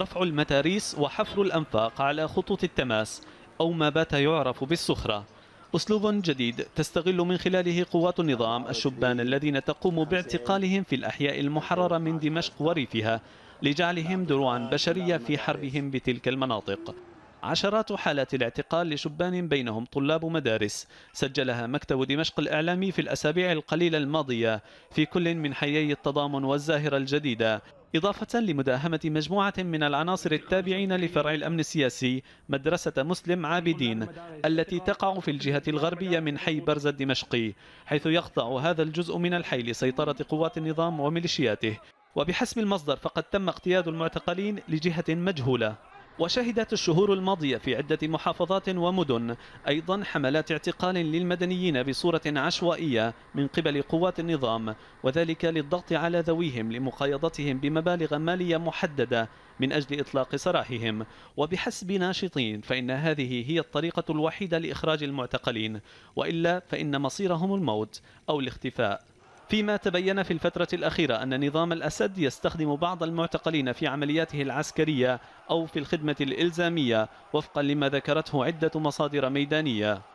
رفع المتاريس وحفر الأنفاق على خطوط التماس أو ما بات يعرف بالصخرة أسلوب جديد تستغل من خلاله قوات النظام الشبان الذين تقوم باعتقالهم في الأحياء المحررة من دمشق وريفها لجعلهم دروعا بشرية في حربهم بتلك المناطق عشرات حالات الاعتقال لشبان بينهم طلاب مدارس سجلها مكتب دمشق الإعلامي في الأسابيع القليلة الماضية في كل من حيي التضامن والزاهرة الجديدة إضافة لمداهمة مجموعة من العناصر التابعين لفرع الأمن السياسي مدرسة مسلم عابدين التي تقع في الجهة الغربية من حي برز الدمشقي حيث يخضع هذا الجزء من الحي لسيطرة قوات النظام وميليشياته وبحسب المصدر فقد تم اقتياد المعتقلين لجهة مجهولة وشهدت الشهور الماضية في عدة محافظات ومدن أيضا حملات اعتقال للمدنيين بصورة عشوائية من قبل قوات النظام وذلك للضغط على ذويهم لمقايضتهم بمبالغ مالية محددة من أجل إطلاق سراحهم وبحسب ناشطين فإن هذه هي الطريقة الوحيدة لإخراج المعتقلين وإلا فإن مصيرهم الموت أو الاختفاء فيما تبين في الفترة الأخيرة أن نظام الأسد يستخدم بعض المعتقلين في عملياته العسكرية أو في الخدمة الإلزامية وفقا لما ذكرته عدة مصادر ميدانية